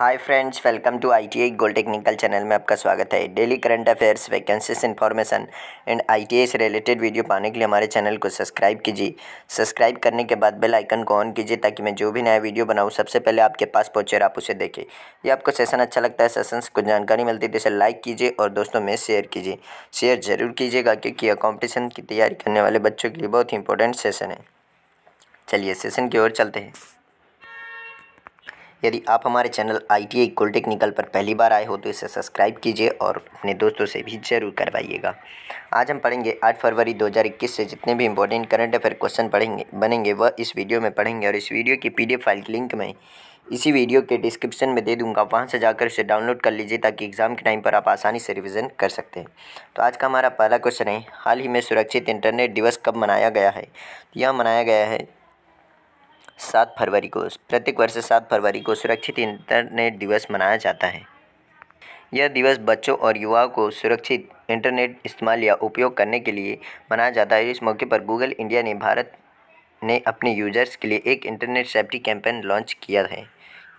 hi friends welcome to ITI gold technical channel में आपका स्वागत है daily current affairs vacancies information and I से रिलेटेड वीडियो पाने के लिए हमारे चैनल को सब्सक्राइब कीजिए सब्सक्राइब करने के बाद बेल आइकन को ऑन कीजिए ताकि मैं जो भी नया वीडियो बनाऊँ सबसे पहले आपके पास पहुँचे आप उसे देखें ये आपको सेशन अच्छा लगता है सेशन से कुछ जानकारी मिलती है तो इसे लाइक कीजिए और दोस्तों में शेयर कीजिए शेयर ज़रूर कीजिएगा क्योंकि यह कॉम्पिटिशन की तैयारी करने वाले बच्चों के लिए बहुत ही इंपॉर्टेंट सेशन है चलिए सेशन की ओर चलते हैं यदि आप हमारे चैनल आई टी टेक्निकल पर पहली बार आए हो तो इसे सब्सक्राइब कीजिए और अपने दोस्तों से भी जरूर करवाइएगा आज हम पढ़ेंगे 8 फरवरी 2021 से जितने भी इंपॉर्टेंट करंट अफेयर क्वेश्चन पढ़ेंगे बनेंगे वह इस वीडियो में पढ़ेंगे और इस वीडियो की पी फाइल की लिंक में इसी वीडियो के डिस्क्रिप्शन में दे दूंगा वहाँ से जाकर उसे डाउनलोड कर लीजिए ताकि एग्ज़ाम के टाइम पर आप आसानी से रिवीजन कर सकते हैं तो आज का हमारा पहला क्वेश्चन है हाल ही में सुरक्षित इंटरनेट दिवस कब मनाया गया है तो यह मनाया गया है सात फरवरी को प्रत्येक वर्ष सात फरवरी को सुरक्षित इंटरनेट दिवस मनाया जाता है यह दिवस बच्चों और युवाओं को सुरक्षित इंटरनेट इस्तेमाल या उपयोग करने के लिए मनाया जाता है इस मौके पर गूगल इंडिया ने भारत ने अपने यूजर्स के लिए एक इंटरनेट सेफ्टी कैंपेन लॉन्च किया है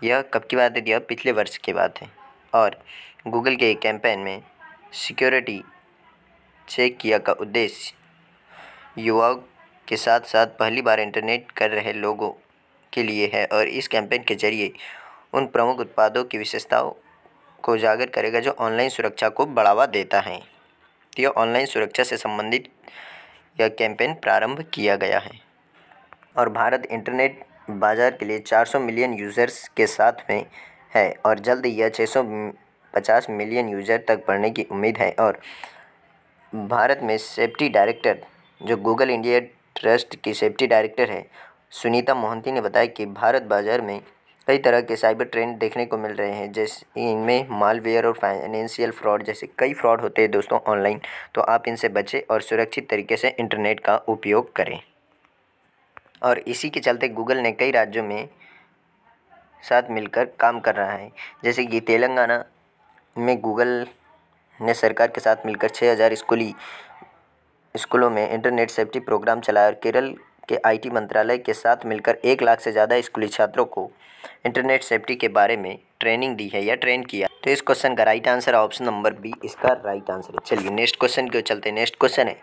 यह कब की बात है यह पिछले वर्ष की बात है और गूगल के कैंपेन में सिक्योरिटी चेक किया का उद्देश्य युवाओं के साथ साथ पहली बार इंटरनेट कर रहे लोगों के लिए है और इस कैंपेन के जरिए उन प्रमुख उत्पादों की विशेषताओं को उजागर करेगा जो ऑनलाइन सुरक्षा को बढ़ावा देता है तो यह ऑनलाइन सुरक्षा से संबंधित यह कैंपेन प्रारंभ किया गया है और भारत इंटरनेट बाज़ार के लिए 400 मिलियन यूज़र्स के साथ में है और जल्द यह 650 मिलियन यूज़र तक बढ़ने की उम्मीद है और भारत में सेफ्टी डायरेक्टर जो गूगल इंडिया ट्रस्ट की सेफ्टी डायरेक्टर है सुनीता मोहंती ने बताया कि भारत बाजार में कई तरह के साइबर ट्रेंड देखने को मिल रहे हैं जैसे इनमें मालवेयर और फाइनेंशियल फ्रॉड जैसे कई फ्रॉड होते हैं दोस्तों ऑनलाइन तो आप इनसे बचें और सुरक्षित तरीके से इंटरनेट का उपयोग करें और इसी के चलते गूगल ने कई राज्यों में साथ मिलकर काम कर रहा है जैसे कि तेलंगाना में गूगल ने सरकार के साथ मिलकर छः हज़ार स्कूली स्कूलों में इंटरनेट सेफ्टी प्रोग्राम चलाया और केरल के आईटी मंत्रालय के साथ मिलकर एक लाख से ज़्यादा स्कूली छात्रों को इंटरनेट सेफ्टी के बारे में ट्रेनिंग दी है या ट्रेन किया तो इस क्वेश्चन का right answer option number B इसका राइट आंसर है चलिए नेक्स्ट क्वेश्चन क्यों चलते हैं नेक्स्ट क्वेश्चन है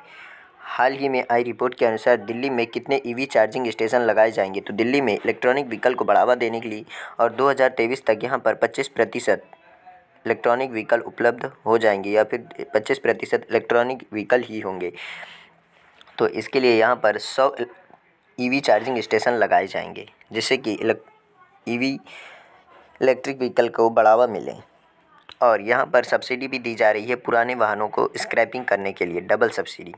हाल ही में आई रिपोर्ट के अनुसार दिल्ली में कितने ईवी चार्जिंग स्टेशन लगाए जाएंगे तो दिल्ली में इलेक्ट्रॉनिक व्हीकल को बढ़ावा देने के लिए और 2023 तक यहाँ पर 25 प्रतिशत इलेक्ट्रॉनिक व्हीकल उपलब्ध हो जाएंगे या फिर 25 प्रतिशत इलेक्ट्रॉनिक व्हीकल ही होंगे तो इसके लिए यहाँ पर सौ ईवी चार्जिंग स्टेशन लगाए जाएंगे जिससे कि ई ईवी इलेक्ट्रिक व्हीकल को बढ़ावा मिले और यहाँ पर सब्सिडी भी दी जा रही है पुराने वाहनों को स्क्रैपिंग करने के लिए डबल सब्सिडी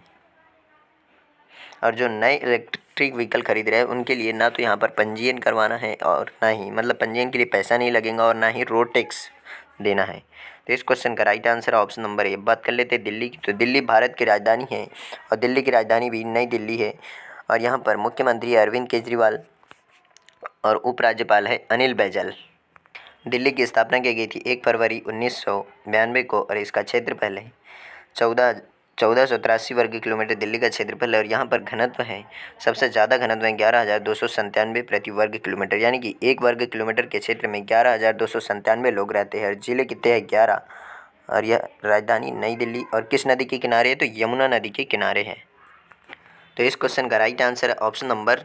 और जो नए इलेक्ट्रिक व्हीकल खरीद रहे हैं उनके लिए ना तो यहाँ पर पंजीयन करवाना है और ना ही मतलब पंजीयन के लिए पैसा नहीं लगेगा और ना ही रोड टैक्स देना है तो इस क्वेश्चन का right answer option number A बात कर लेते हैं दिल्ली की तो दिल्ली भारत की राजधानी है और दिल्ली की राजधानी भी नई दिल्ली है और यहाँ पर मुख्यमंत्री अरविंद केजरीवाल और उपराज्यपाल है अनिल बैजल दिल्ली की स्थापना की गई थी एक फरवरी उन्नीस को और इसका क्षेत्र पहले चौदह चौदह सौ तिरासी वर्ग किलोमीटर दिल्ली का क्षेत्रफल है और यहाँ पर घनत्व है सबसे ज़्यादा घनत्व है ग्यारह हज़ार दो सौ संतानवे प्रति वर्ग किलोमीटर यानी कि एक वर्ग किलोमीटर के क्षेत्र में ग्यारह हज़ार दो सौ संतानवे लोग रहते हैं और जिले कितने हैं ग्यारह और यह राजधानी नई दिल्ली और किस नदी के किनारे है तो यमुना नदी के किनारे हैं तो इस क्वेश्चन का राइट आंसर है ऑप्शन नंबर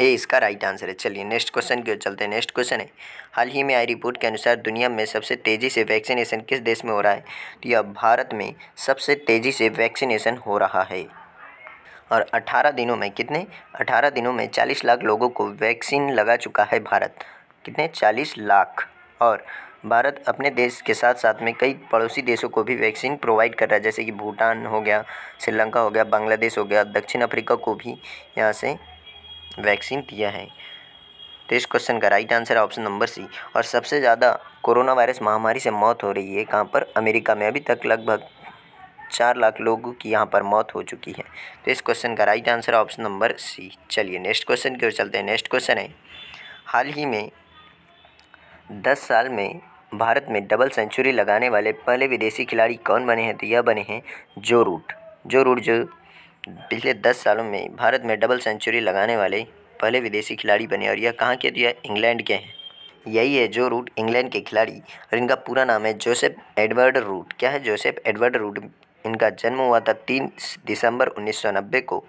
ए इसका राइट आंसर है चलिए नेक्स्ट क्वेश्चन की ओर चलते हैं नेक्स्ट क्वेश्चन है हाल ही में आई रिपोर्ट के अनुसार दुनिया में सबसे तेज़ी से वैक्सीनेशन किस देश में हो रहा है तो यह भारत में सबसे तेज़ी से वैक्सीनेशन हो रहा है और 18 दिनों में कितने 18 दिनों में 40 लाख लोगों को वैक्सीन लगा चुका है भारत कितने 40 लाख और भारत अपने देश के साथ साथ में कई पड़ोसी देशों को भी वैक्सीन प्रोवाइड कर रहा है जैसे कि भूटान हो गया श्रीलंका हो गया बांग्लादेश हो गया दक्षिण अफ्रीका को भी यहाँ से वैक्सीन दिया है तो इस क्वेश्चन का राइट आंसर है ऑप्शन नंबर सी और सबसे ज़्यादा कोरोना वायरस महामारी से मौत हो रही है कहाँ पर अमेरिका में अभी तक लगभग चार लाख लोगों की यहाँ पर मौत हो चुकी है तो इस क्वेश्चन का right answer option number C चलिए नेक्स्ट क्वेश्चन की ओर चलते हैं नेक्स्ट क्वेश्चन है हाल ही में दस साल में भारत में डबल सेंचुरी लगाने वाले पहले विदेशी खिलाड़ी कौन बने हैं तो यह बने हैं जो रूट जो रूट जो पिछले दस सालों में भारत में डबल सेंचुरी लगाने वाले पहले विदेशी खिलाड़ी बने और यह कहाँ के तो यह इंग्लैंड के हैं यही है जो रूट इंग्लैंड के खिलाड़ी और इनका पूरा नाम है जोसेफ एडवर्ड रूट क्या है जोसेफ एडवर्ड रूट इनका जन्म हुआ था तीन दिसंबर उन्नीस को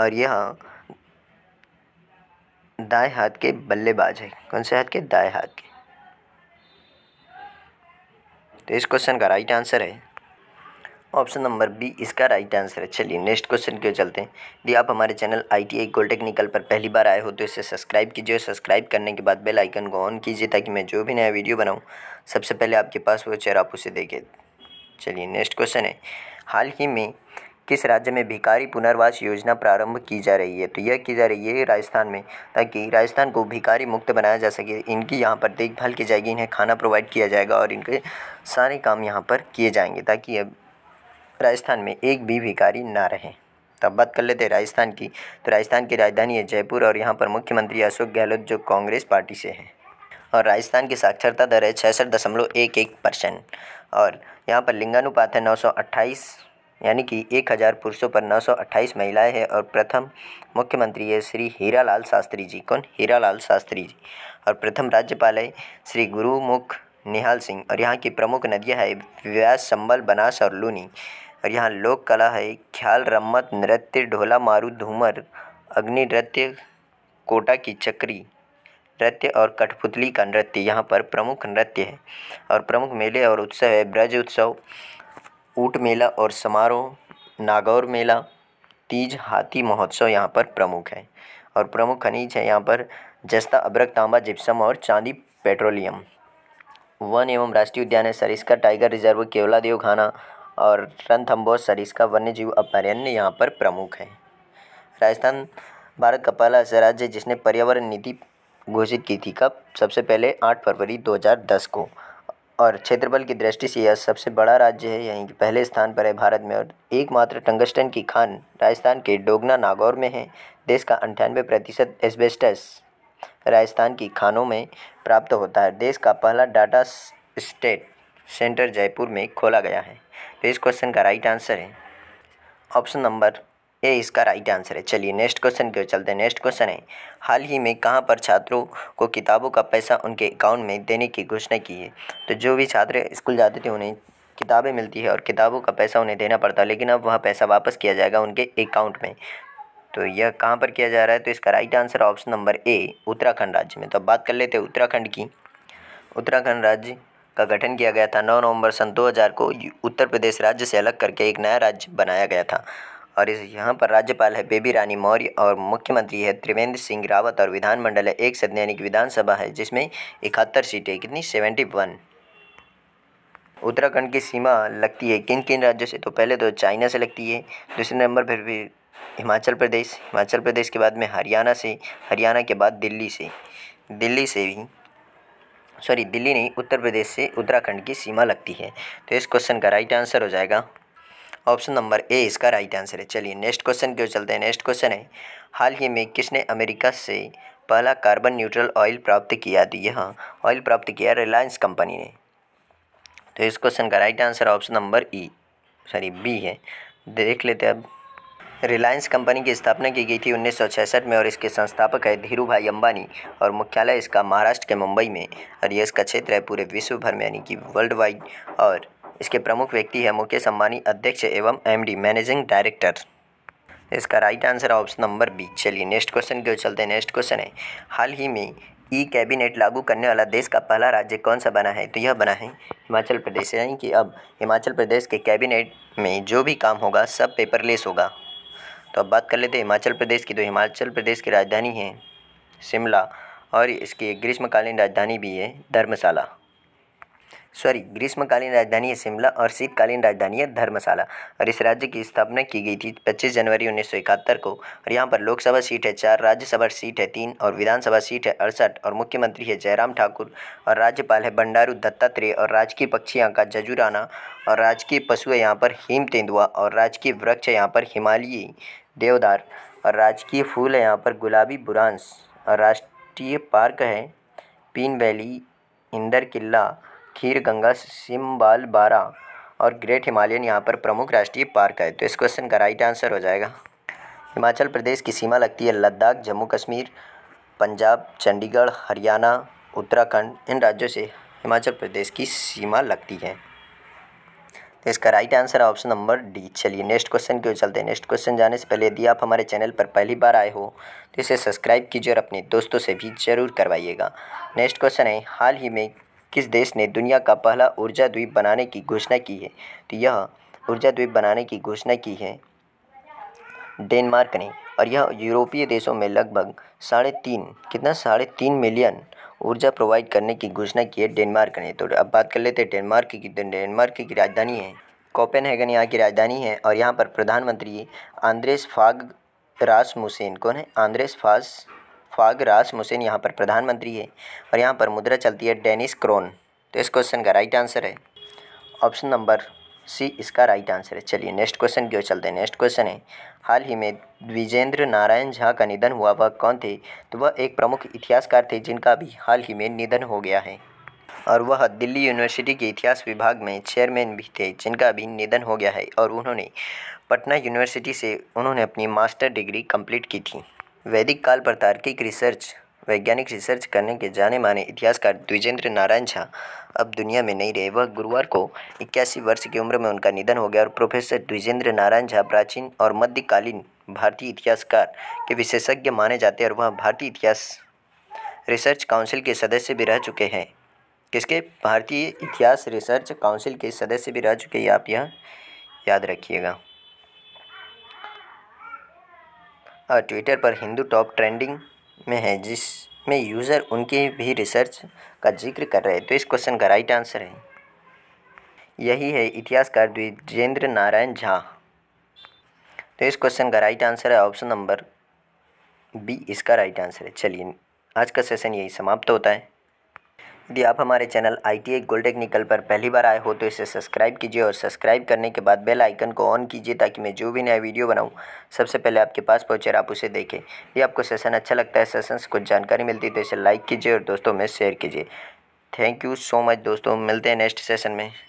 और यह दाएं हाथ के बल्लेबाज है कौन से हाथ के दाएं हाथ के तो इस क्वेश्चन का राइट आंसर है ऑप्शन नंबर बी इसका राइट आंसर है चलिए नेक्स्ट क्वेश्चन के चलते हैं यदि आप हमारे चैनल आई टी आई पर पहली बार आए हो तो इसे सब्सक्राइब कीजिए सब्सक्राइब करने के बाद बेल आइकन को ऑन कीजिए ताकि मैं जो भी नया वीडियो बनाऊँ सबसे पहले आपके पास वो चेयर आप उसे देखें चलिए नेक्स्ट क्वेश्चन है हाल ही में किस राज्य में भिखारी पुनर्वास योजना प्रारंभ की जा रही है तो यह की जा रही है राजस्थान में ताकि राजस्थान को भिखारी मुक्त बनाया जा सके इनकी यहाँ पर देखभाल की जाएगी इन्हें खाना प्रोवाइड किया जाएगा और इनके सारे काम यहाँ पर किए जाएंगे ताकि अब राजस्थान में एक भी भिखारी ना रहे तब तो बात कर लेते हैं राजस्थान की तो राजस्थान की राजधानी है जयपुर और यहाँ पर मुख्यमंत्री अशोक गहलोत जो कांग्रेस पार्टी से हैं और राजस्थान की साक्षरता दर है छः दशमलव एक एक परसेंट और यहाँ पर लिंगानुपात है नौ सौ अट्ठाईस यानी कि एक हज़ार पुरुषों पर नौ सौ अट्ठाईस महिलाएँ हैं और प्रथम मुख्यमंत्री है श्री हीरालाल शास्त्री जी कौन हीरालाल शास्त्री जी और प्रथम राज्यपाल है श्री गुरुमुख निहाल सिंह और यहाँ की प्रमुख नदियाँ है व्यास संबल बनास और लूनी और यहाँ लोक कला है ख्याल रम्मत नृत्य ढोला मारू धूमर अग्नि नृत्य कोटा की चक्री नृत्य और कठपुतली का नृत्य यहाँ पर प्रमुख नृत्य है और प्रमुख मेले और उत्सव है ब्रज उत्सव ऊट मेला और समारोह नागौर मेला तीज हाथी महोत्सव यहाँ पर प्रमुख है और प्रमुख खनिज है यहाँ पर जस्ता अब्रक तांबा जिप्सम और चांदी पेट्रोलियम वन एवं राष्ट्रीय उद्यान है सरिस्का टाइगर रिजर्व केवला खाना और रणथम्बोर सरिस्का वन्यजीव अभ्यारण्य यहाँ पर प्रमुख है राजस्थान भारत का पहला ऐसा राज्य जिसने पर्यावरण नीति घोषित की थी कब सबसे पहले आठ फरवरी दो को और क्षेत्रफल की दृष्टि से यह सबसे बड़ा राज्य है यहीं पहले स्थान पर है भारत में और एकमात्र टंगस्टन की खान राजस्थान के डोगना नागौर में है देश का अंठानवे प्रतिशत एस्बेस्टस राजस्थान की खानों में प्राप्त होता है देश का पहला डाटा स्टेट सेंटर जयपुर में खोला गया है तो इस क्वेश्चन का राइट आंसर है ऑप्शन नंबर ए इसका राइट आंसर है चलिए नेक्स्ट क्वेश्चन की ओर चलते हैं नेक्स्ट क्वेश्चन है हाल ही में कहाँ पर छात्रों को किताबों का पैसा उनके अकाउंट में देने की घोषणा की है तो जो भी छात्र स्कूल जाते थे उन्हें किताबें मिलती है और किताबों का पैसा उन्हें देना पड़ता है लेकिन अब वह पैसा वापस किया जाएगा उनके अकाउंट में तो यह कहाँ पर किया जा रहा है तो इसका right answer option number A Uttarakhand राज्य में तो अब बात कर लेते हैं उत्तराखंड की उत्तराखंड राज्य का गठन किया गया था नौ नवंबर सन दो को उत्तर प्रदेश राज्य से अलग करके एक नया राज्य बनाया गया था और इस यहाँ पर राज्यपाल है बेबी रानी मौर्य और मुख्यमंत्री है त्रिवेंद्र सिंह रावत और विधानमंडल है एक सदन यानी कि विधानसभा है जिसमें इकहत्तर सीटें कितनी सेवेंटी वन उत्तराखंड की सीमा लगती है किन किन राज्यों से तो पहले तो चाइना से लगती है दूसरे नंबर फिर भी हिमाचल प्रदेश हिमाचल प्रदेश के बाद में हरियाणा से हरियाणा के बाद दिल्ली से दिल्ली से भी सॉरी दिल्ली नहीं उत्तर प्रदेश से उत्तराखंड की सीमा लगती है तो इस क्वेश्चन का राइट आंसर हो जाएगा ऑप्शन नंबर ए इसका राइट आंसर है चलिए नेक्स्ट क्वेश्चन क्यों चलते हैं नेक्स्ट क्वेश्चन है हाल ही में किसने अमेरिका से पहला कार्बन न्यूट्रल ऑयल प्राप्त किया तो यह ऑयल प्राप्त किया रिलायंस कंपनी ने तो इस क्वेश्चन का right answer option number E sorry B है देख लेते अब रिलायंस कंपनी की स्थापना की गई थी उन्नीस में और इसके संस्थापक है धीरू भाई अंबानी और मुख्यालय इसका महाराष्ट्र के मुंबई में और यह इसका क्षेत्र है पूरे विश्व भर में यानी कि वर्ल्ड वाइड और इसके प्रमुख व्यक्ति है मुकेश अम्बानी अध्यक्ष एवं एमडी मैनेजिंग डायरेक्टर इसका right answer option number B चलिए नेक्स्ट क्वेश्चन क्यों चलते हैं नेक्स्ट क्वेश्चन है हाल ही में ई कैबिनेट लागू करने वाला देश का पहला राज्य कौन सा बना है तो यह बना है हिमाचल प्रदेश यानी कि अब हिमाचल प्रदेश के कैबिनेट में जो भी काम होगा सब पेपरलेस होगा तो अब बात कर लेते हैं हिमाचल प्रदेश की तो हिमाचल प्रदेश की राजधानी है शिमला और इसकी ग्रीष्मकालीन राजधानी भी है धर्मशाला सॉरी ग्रीष्मकालीन राजधानी है शिमला और शीतकालीन राजधानी है धर्मशाला और इस राज्य की स्थापना की गई थी 25 जनवरी उन्नीस को और यहाँ पर लोकसभा सीट है चार राज्यसभा सीट है तीन और विधानसभा सीट है अड़सठ और मुख्यमंत्री है जयराम ठाकुर और राज्यपाल है बंडारू दत्तात्रेय और राजकीय पक्षी यहाँ का जजुराना और राजकीय पशु है यहाँ पर हिम तेंदुआ और राजकीय वृक्ष है यहाँ पर हिमालयी देवदार और राजकीय फूल है यहाँ पर गुलाबी बुरांस और राष्ट्रीय पार्क है पीन वैली इंदर किला खीर गंगा सिम्बाल बारा और ग्रेट हिमालयन यहाँ पर प्रमुख राष्ट्रीय पार्क है तो इस क्वेश्चन का राइट आंसर हो जाएगा हिमाचल प्रदेश की सीमा लगती है लद्दाख जम्मू कश्मीर पंजाब चंडीगढ़ हरियाणा उत्तराखंड इन राज्यों से हिमाचल प्रदेश की सीमा लगती है तो इसका राइट आंसर है ऑप्शन नंबर डी चलिए नेक्स्ट क्वेश्चन क्यों चलते हैं नेक्स्ट क्वेश्चन जाने से पहले यदि आप हमारे चैनल पर पहली बार आए हो तो इसे सब्सक्राइब कीजिए और अपने दोस्तों से भी जरूर करवाइएगा नेक्स्ट क्वेश्चन है हाल ही में किस देश ने दुनिया का पहला ऊर्जा द्वीप बनाने की घोषणा की है तो यह ऊर्जा द्वीप बनाने की घोषणा की है डेनमार्क ने और यह यूरोपीय देशों में लगभग साढ़े तीन कितना साढ़े तीन मिलियन ऊर्जा प्रोवाइड करने की घोषणा की है डेनमार्क ने तो अब बात कर लेते हैं डेनमार्क की तो डेनमार्क की राजधानी है हैगन यहाँ की राजधानी है और यहाँ पर प्रधानमंत्री आंद्रेस फाग मुसेन कौन है आंद्रेस फास रास रासमुसेन यहाँ पर प्रधानमंत्री है और यहाँ पर मुद्रा चलती है डेनिस क्रोन तो इस क्वेश्चन का राइट आंसर है ऑप्शन नंबर सी इसका राइट आंसर है चलिए नेक्स्ट क्वेश्चन क्यों चलते हैं नेक्स्ट क्वेश्चन है हाल ही में द्विजेंद्र नारायण झा का निधन हुआ वह कौन थे तो वह एक प्रमुख इतिहासकार थे जिनका भी हाल ही में निधन हो गया है और वह दिल्ली यूनिवर्सिटी के इतिहास विभाग में चेयरमैन भी थे जिनका भी निधन हो गया है और उन्होंने पटना यूनिवर्सिटी से उन्होंने अपनी मास्टर डिग्री कंप्लीट की थी वैदिक काल पर तार्किक रिसर्च वैज्ञानिक रिसर्च करने के जाने माने इतिहासकार द्विजेंद्र नारायण झा अब दुनिया में नहीं रहे वह गुरुवार को इक्यासी वर्ष की उम्र में उनका निधन हो गया और प्रोफेसर द्विजेंद्र नारायण झा प्राचीन और मध्यकालीन भारतीय इतिहासकार के विशेषज्ञ माने जाते हैं और वह भारतीय इतिहास रिसर्च काउंसिल के सदस्य भी रह चुके हैं किसके भारतीय इतिहास रिसर्च काउंसिल के सदस्य भी रह चुके हैं आप यह याद रखिएगा ट्विटर पर हिंदू टॉप ट्रेंडिंग में है जिसमें यूज़र उनकी भी रिसर्च का जिक्र कर रहे हैं तो इस क्वेश्चन का राइट आंसर है यही है इतिहासकार द्विजेंद्र नारायण झा तो इस क्वेश्चन का राइट आंसर है ऑप्शन नंबर बी इसका राइट आंसर है चलिए आज का सेशन यही समाप्त होता है यदि आप हमारे channel I T gold technical पर पहली बार आए हो तो इसे सब्सक्राइब कीजिए और सब्सक्राइब करने के बाद बेल आइकन को ऑन कीजिए ताकि मैं जो भी नया वीडियो बनाऊँ सबसे पहले आपके पास पहुँचे आप उसे देखें यदि आपको सेशन अच्छा लगता है सेशन से कुछ जानकारी मिलती है तो इसे लाइक कीजिए और दोस्तों में शेयर कीजिए थैंक यू सो मच दोस्तों मिलते हैं नेक्स्ट सेशन में